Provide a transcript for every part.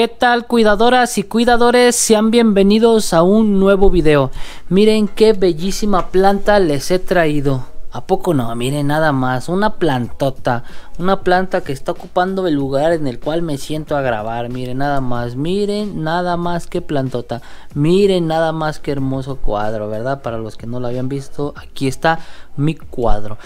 ¿Qué tal cuidadoras y cuidadores? Sean bienvenidos a un nuevo video. Miren qué bellísima planta les he traído. ¿A poco no? Miren nada más, una plantota, una planta que está ocupando el lugar en el cual me siento a grabar. Miren nada más, miren nada más que plantota, miren nada más que hermoso cuadro, ¿verdad? Para los que no lo habían visto, aquí está mi cuadro.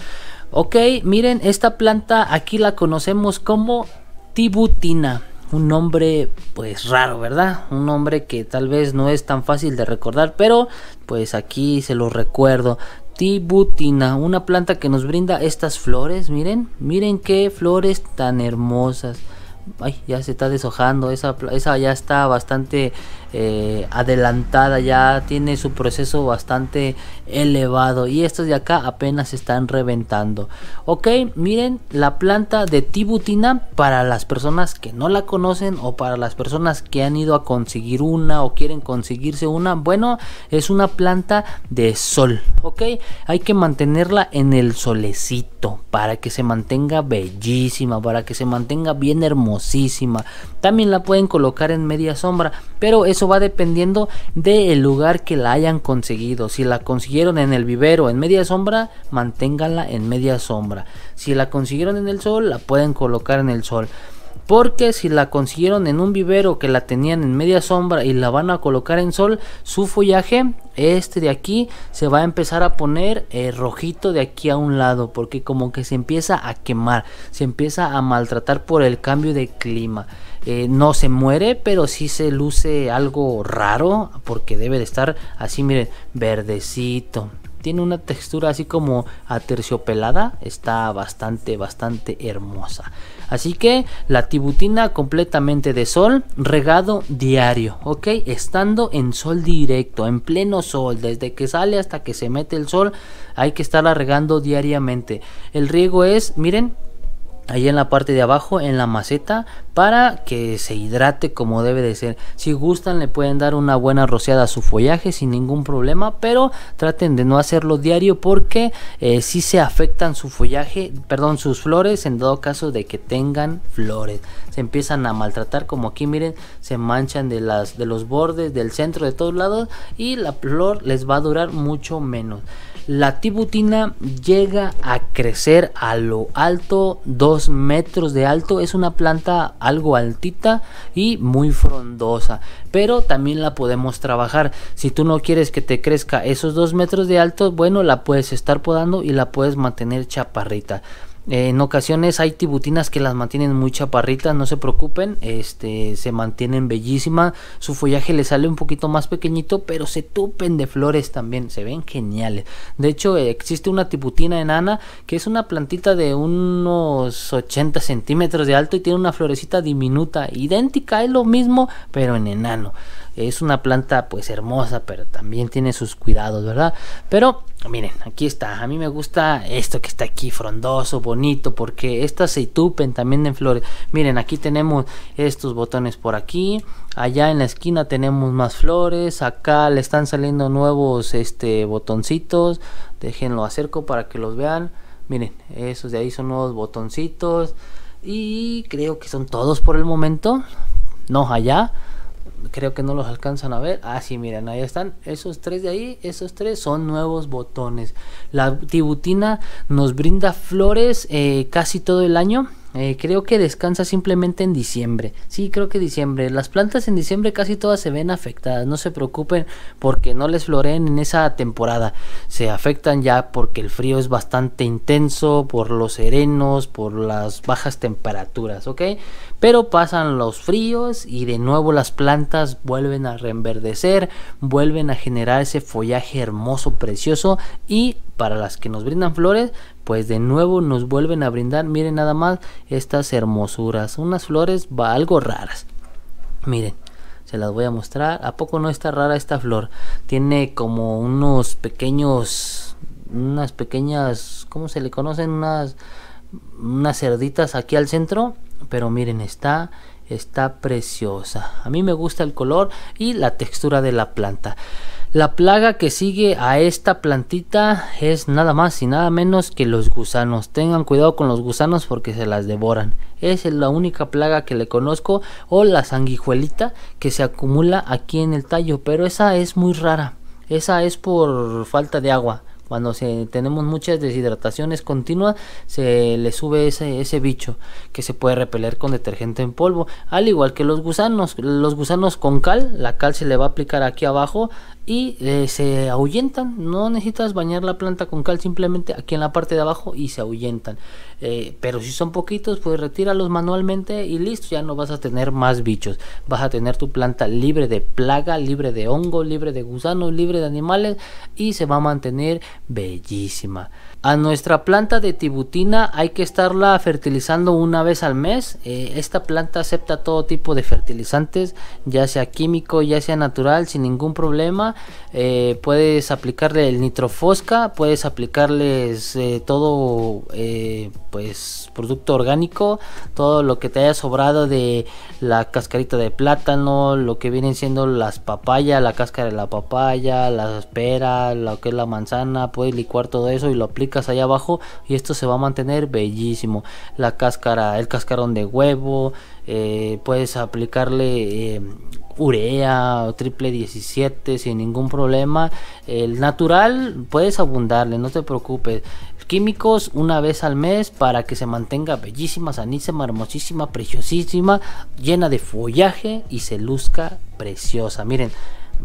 Ok, miren, esta planta aquí la conocemos como tibutina un nombre pues raro, ¿verdad? Un nombre que tal vez no es tan fácil de recordar, pero pues aquí se lo recuerdo. Tibutina, una planta que nos brinda estas flores, miren, miren qué flores tan hermosas. Ay, ya se está deshojando, esa, esa ya está bastante eh, adelantada, ya tiene su proceso bastante elevado y estos de acá apenas están reventando. Ok, miren la planta de tibutina para las personas que no la conocen o para las personas que han ido a conseguir una o quieren conseguirse una. Bueno, es una planta de sol, ok, hay que mantenerla en el solecito para que se mantenga bellísima, para que se mantenga bien hermosísima. También la pueden colocar en media sombra, pero eso va dependiendo del lugar que la hayan conseguido. Si la consiguieron en el vivero en media sombra, manténganla en media sombra. Si la consiguieron en el sol, la pueden colocar en el sol. Porque si la consiguieron en un vivero que la tenían en media sombra y la van a colocar en sol, su follaje, este de aquí, se va a empezar a poner eh, rojito de aquí a un lado. Porque como que se empieza a quemar, se empieza a maltratar por el cambio de clima. Eh, no se muere, pero sí se luce algo raro porque debe de estar así, miren, verdecito. Tiene una textura así como aterciopelada, está bastante, bastante hermosa. Así que la tibutina completamente de sol, regado diario, ¿ok? Estando en sol directo, en pleno sol, desde que sale hasta que se mete el sol, hay que estarla regando diariamente. El riego es, miren, ahí en la parte de abajo en la maceta para que se hidrate como debe de ser si gustan le pueden dar una buena rociada a su follaje sin ningún problema pero traten de no hacerlo diario porque eh, si se afectan su follaje perdón sus flores en todo caso de que tengan flores se empiezan a maltratar como aquí miren se manchan de las de los bordes del centro de todos lados y la flor les va a durar mucho menos la tibutina llega a crecer a lo alto, 2 metros de alto. Es una planta algo altita y muy frondosa. Pero también la podemos trabajar. Si tú no quieres que te crezca esos 2 metros de alto, bueno, la puedes estar podando y la puedes mantener chaparrita en ocasiones hay tibutinas que las mantienen muy chaparritas, no se preocupen, este, se mantienen bellísimas, su follaje le sale un poquito más pequeñito, pero se topen de flores también, se ven geniales. De hecho, existe una tibutina enana que es una plantita de unos 80 centímetros de alto y tiene una florecita diminuta, idéntica, es lo mismo, pero en enano. Es una planta pues hermosa, pero también tiene sus cuidados, ¿verdad? Pero miren, aquí está. A mí me gusta esto que está aquí, frondoso, bonito, porque estas se tupen también en flores. Miren, aquí tenemos estos botones por aquí. Allá en la esquina tenemos más flores. Acá le están saliendo nuevos este, botoncitos. Déjenlo acerco para que los vean. Miren, esos de ahí son nuevos botoncitos. Y creo que son todos por el momento. No, allá creo que no los alcanzan a ver. Ah, sí, miren, ahí están. Esos tres de ahí, esos tres son nuevos botones. La tibutina nos brinda flores eh, casi todo el año. Eh, creo que descansa simplemente en diciembre. Sí, creo que diciembre. Las plantas en diciembre casi todas se ven afectadas. No se preocupen porque no les floreen en esa temporada. Se afectan ya porque el frío es bastante intenso, por los serenos, por las bajas temperaturas, ¿ok? Pero pasan los fríos y de nuevo las plantas vuelven a reenverdecer, vuelven a generar ese follaje hermoso, precioso y para las que nos brindan flores, pues de nuevo nos vuelven a brindar, miren nada más estas hermosuras, unas flores algo raras. Miren, se las voy a mostrar. ¿A poco no está rara esta flor? Tiene como unos pequeños, unas pequeñas, ¿cómo se le conocen? Unas, unas cerditas aquí al centro. Pero miren, está está preciosa. A mí me gusta el color y la textura de la planta. La plaga que sigue a esta plantita es nada más y nada menos que los gusanos. Tengan cuidado con los gusanos porque se las devoran. es la única plaga que le conozco o la sanguijuelita que se acumula aquí en el tallo, pero esa es muy rara. Esa es por falta de agua. Cuando tenemos muchas deshidrataciones continuas, se le sube ese, bicho que se puede repeler con detergente en polvo. Al igual que los gusanos, los gusanos con cal, la cal se le va a aplicar aquí abajo y eh, se ahuyentan. No necesitas bañar la planta con cal, simplemente aquí en la parte de abajo y se ahuyentan. Eh, pero si son poquitos, pues retíralos manualmente y listo, ya no vas a tener más bichos. Vas a tener tu planta libre de plaga, libre de hongo, libre de gusanos, libre de animales y se va a mantener bellísima. A nuestra planta de tibutina hay que estarla fertilizando una vez al mes. Eh, esta planta acepta todo tipo de fertilizantes, ya sea químico, ya sea natural, sin ningún problema. Eh, puedes aplicarle el nitrofosca, puedes aplicarles eh, todo pues producto orgánico, todo lo que te haya sobrado de la cascarita de plátano, lo que vienen siendo las papayas, la cáscara de la papaya, las peras, lo que es la manzana puedes licuar todo eso y lo aplicas ahí abajo y esto se va a mantener bellísimo. La cáscara, el cascarón de huevo, eh, puedes aplicarle eh, urea o triple 17 sin ningún problema. El natural puedes abundarle, no te preocupes. Químicos una vez al mes para que se mantenga bellísima, sanísima, hermosísima, preciosísima, llena de follaje y se luzca preciosa. Miren.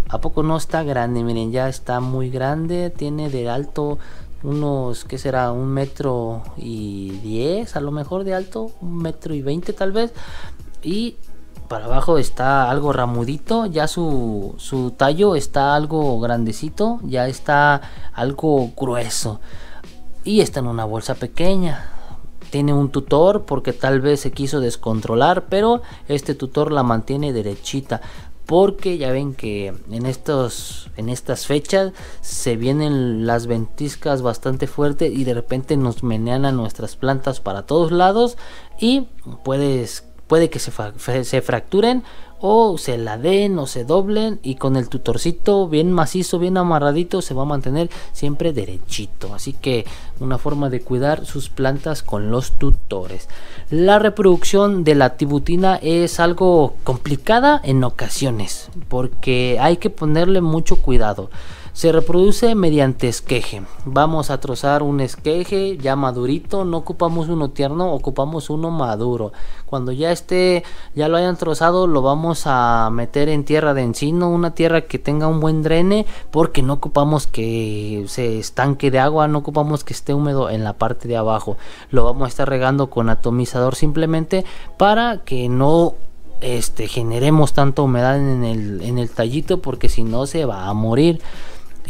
¿A poco no está grande? Miren, ya está muy grande. Tiene de alto unos, ¿qué será? Un metro y diez, a lo mejor de alto. Un metro y veinte tal vez. Y para abajo está algo ramudito. Ya su, su tallo está algo grandecito. Ya está algo grueso. Y está en una bolsa pequeña tiene un tutor porque tal vez se quiso descontrolar, pero este tutor la mantiene derechita porque ya ven que en en estas fechas se vienen las ventiscas bastante fuertes y de repente nos menean a nuestras plantas para todos lados y puede que se fracturen o se la den o se doblen y con el tutorcito bien macizo, bien amarradito se va a mantener siempre derechito. Así que una forma de cuidar sus plantas con los tutores. La reproducción de la tibutina es algo complicada en ocasiones porque hay que ponerle mucho cuidado. Se reproduce mediante esqueje. Vamos a trozar un esqueje ya madurito, no ocupamos uno tierno, ocupamos uno maduro. Cuando ya esté, ya lo hayan trozado, lo vamos a meter en tierra de encino, una tierra que tenga un buen drene, porque no ocupamos que se estanque de agua, no ocupamos que esté húmedo en la parte de abajo. Lo vamos a estar regando con atomizador simplemente para que no este, generemos tanta humedad en el, en el tallito porque si no se va a morir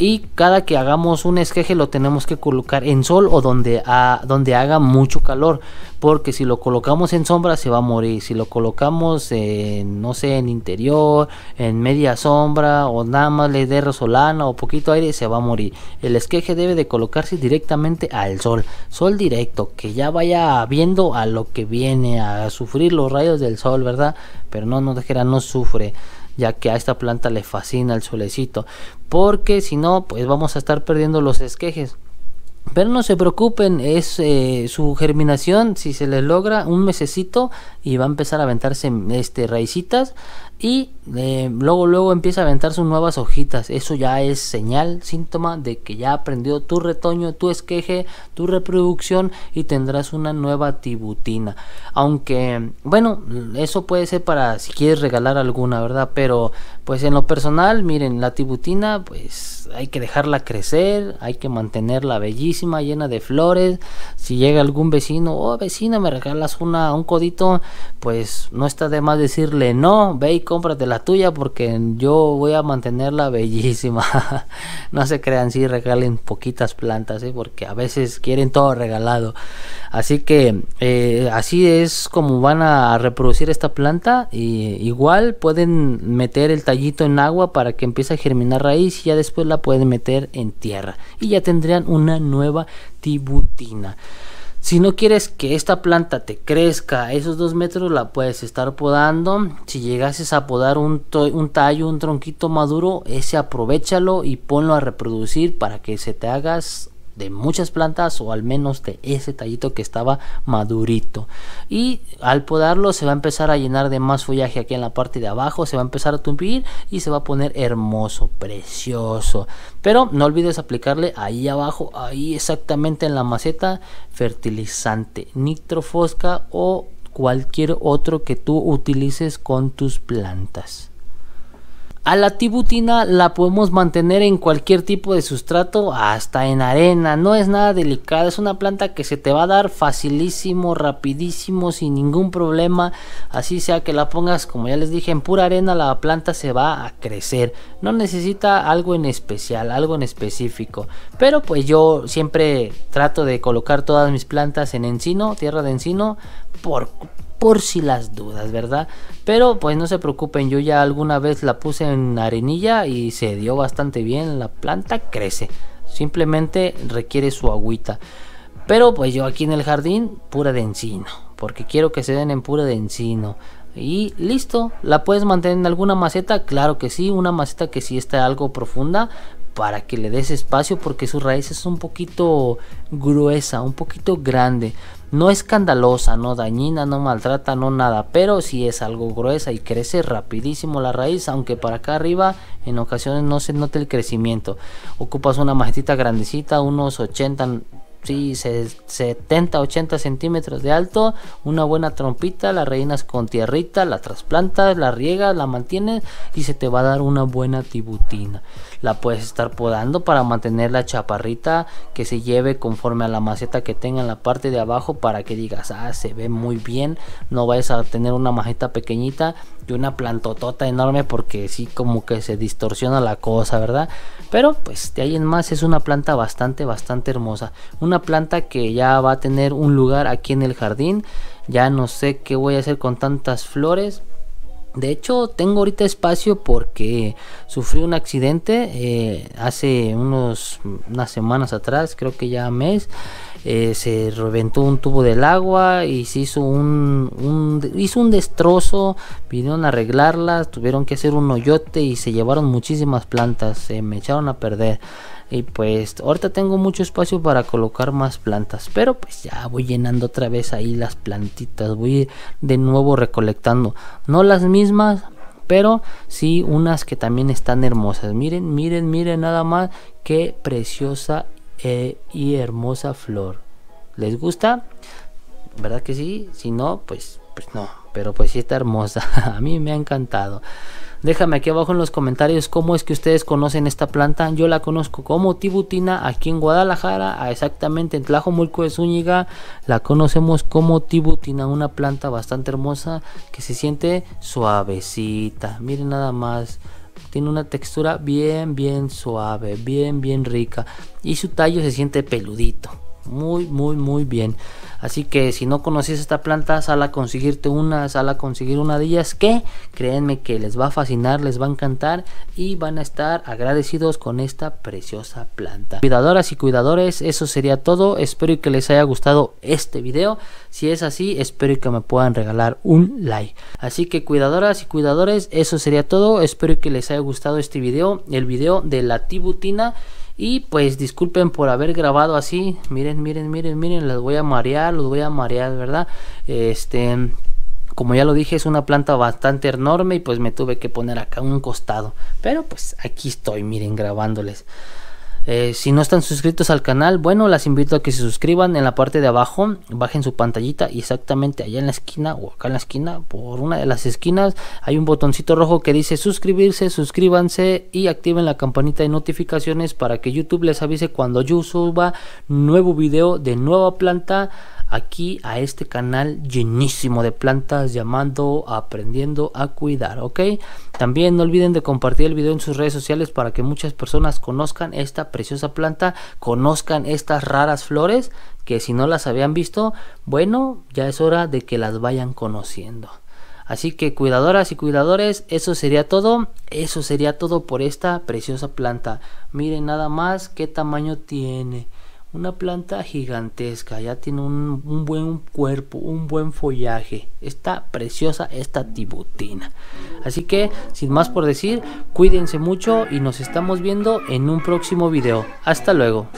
y cada que hagamos un esqueje lo tenemos que colocar en sol o donde, a, donde haga mucho calor porque si lo colocamos en sombra se va a morir si lo colocamos en no sé en interior en media sombra o nada más le dé resolana o poquito aire se va a morir el esqueje debe de colocarse directamente al sol sol directo que ya vaya viendo a lo que viene a sufrir los rayos del sol verdad pero no nos dejará no sufre ya que a esta planta le fascina el solecito, porque si no, pues vamos a estar perdiendo los esquejes. Pero no se preocupen, es eh, su germinación, si se les logra un mesecito y va a empezar a aventarse este, raicitas y eh, luego, luego empieza a aventar sus nuevas hojitas. Eso ya es señal, síntoma de que ya aprendió tu retoño, tu esqueje, tu reproducción y tendrás una nueva tibutina. Aunque, bueno, eso puede ser para si quieres regalar alguna, ¿verdad? Pero, pues en lo personal, miren, la tibutina, pues hay que dejarla crecer, hay que mantenerla bellísima, llena de flores. Si llega algún vecino, oh vecina, me regalas una, un codito, pues no está de más decirle no, ve cómprate la tuya porque yo voy a mantenerla bellísima. no se crean, si regalen poquitas plantas, ¿eh? porque a veces quieren todo regalado. Así que eh, así es como van a reproducir esta planta. Y, igual pueden meter el tallito en agua para que empiece a germinar raíz y ya después la pueden meter en tierra. Y ya tendrían una nueva tibutina. Si no quieres que esta planta te crezca esos dos metros, la puedes estar podando. Si llegases a podar un, un, tallo, un tronquito maduro, ese aprovechalo y ponlo a reproducir para que se te hagas de muchas plantas o al menos de ese tallito que estaba madurito. Y al podarlo se va a empezar a llenar de más follaje aquí en la parte de abajo, se va a empezar a tumpir y se va a poner hermoso, precioso. Pero no olvides aplicarle ahí abajo, ahí exactamente en la maceta, fertilizante, nitrofosca o cualquier otro que tú utilices con tus plantas. A la tibutina la podemos mantener en cualquier tipo de sustrato, hasta en arena, no es nada delicada, es una planta que se te va a dar facilísimo, rapidísimo, sin ningún problema, así sea que la pongas, como ya les dije, en pura arena, la planta se va a crecer, no necesita algo en especial, algo en específico, pero pues yo siempre trato de colocar todas mis plantas en encino, tierra de encino, por, por si las dudas, ¿verdad? Pero pues no se preocupen, yo ya alguna vez la puse en arenilla y se dio bastante bien, la planta crece, simplemente requiere su agüita. Pero pues yo aquí en el jardín, pura de encino, porque quiero que se den en pura de encino. Y listo, ¿la puedes mantener en alguna maceta? Claro que sí, una maceta que sí está algo profunda, para que le des espacio porque su raíz es un poquito gruesa, un poquito grande. No escandalosa, no dañina, no maltrata, no nada, pero si sí es algo gruesa y crece rapidísimo la raíz, aunque para acá arriba en ocasiones no se note el crecimiento. Ocupas una majetita grandecita, unos 80, sí, 70, 80 centímetros de alto, una buena trompita, la rellenas con tierrita, la trasplantas, la riegas, la mantienes y se te va a dar una buena tibutina la puedes estar podando para mantener la chaparrita que se lleve conforme a la maceta que tenga en la parte de abajo para que digas, ah, se ve muy bien, no vayas a tener una maceta pequeñita y una plantotota enorme porque sí como que se distorsiona la cosa, ¿verdad? Pero pues de ahí en más es una planta bastante, bastante hermosa. Una planta que ya va a tener un lugar aquí en el jardín. Ya no sé qué voy a hacer con tantas flores de hecho, tengo ahorita espacio porque sufrí un accidente eh, hace unos, unas semanas atrás, creo que ya mes. Eh, se reventó un tubo del agua y se hizo un, hizo un destrozo. Vinieron a arreglarla, tuvieron que hacer un hoyote y se llevaron muchísimas plantas. Se me echaron a perder. Y pues ahorita tengo mucho espacio para colocar más plantas. Pero pues ya voy llenando otra vez ahí las plantitas. Voy de nuevo recolectando. No las mismas, pero sí unas que también están hermosas. Miren, miren, miren nada más. Qué preciosa eh, y hermosa flor. ¿Les gusta? ¿Verdad que sí? Si no, pues, pues no. Pero pues sí está hermosa. A mí me ha encantado. Déjame aquí abajo en los comentarios cómo es que ustedes conocen esta planta. Yo la conozco como tibutina aquí en Guadalajara, exactamente en Tlajomulco de Zúñiga. La conocemos como tibutina, una planta bastante hermosa que se siente suavecita. Miren nada más tiene una textura bien bien suave, bien bien rica y su tallo se siente peludito. Muy, muy, muy bien. Así que si no conoces esta planta, sal a conseguirte una, sal a conseguir una de ellas que créanme que les va a fascinar, les va a encantar y van a estar agradecidos con esta preciosa planta. Cuidadoras y cuidadores, eso sería todo. Espero que les haya gustado este video. Si es así, espero que me puedan regalar un like. Así que cuidadoras y cuidadores, eso sería todo. Espero que les haya gustado este video, el video de la tibutina. Y pues disculpen por haber grabado así. Miren, miren, miren, miren. Las voy a marear, los voy a marear, ¿verdad? Este como ya lo dije, es una planta bastante enorme y pues me tuve que poner acá un costado. Pero pues aquí estoy, miren, grabándoles. Eh, si no están suscritos al canal, bueno, las invito a que se suscriban en la parte de abajo, bajen su pantallita y exactamente allá en la esquina o acá en la esquina, por una de las esquinas, hay un botoncito rojo que dice suscribirse, suscríbanse y activen la campanita de notificaciones para que YouTube les avise cuando yo suba nuevo video de nueva planta aquí a este canal llenísimo de plantas llamando aprendiendo a cuidar ok también no olviden de compartir el video en sus redes sociales para que muchas personas conozcan esta preciosa planta conozcan estas raras flores que si no las habían visto bueno ya es hora de que las vayan conociendo Así que cuidadoras y cuidadores, eso sería todo. Eso sería todo por esta preciosa planta. Miren nada más qué tamaño tiene. Una planta gigantesca, ya tiene un, buen cuerpo, un buen follaje. Está preciosa esta tibutina. Así que, sin más por decir, cuídense mucho y nos estamos viendo en un próximo video. Hasta luego.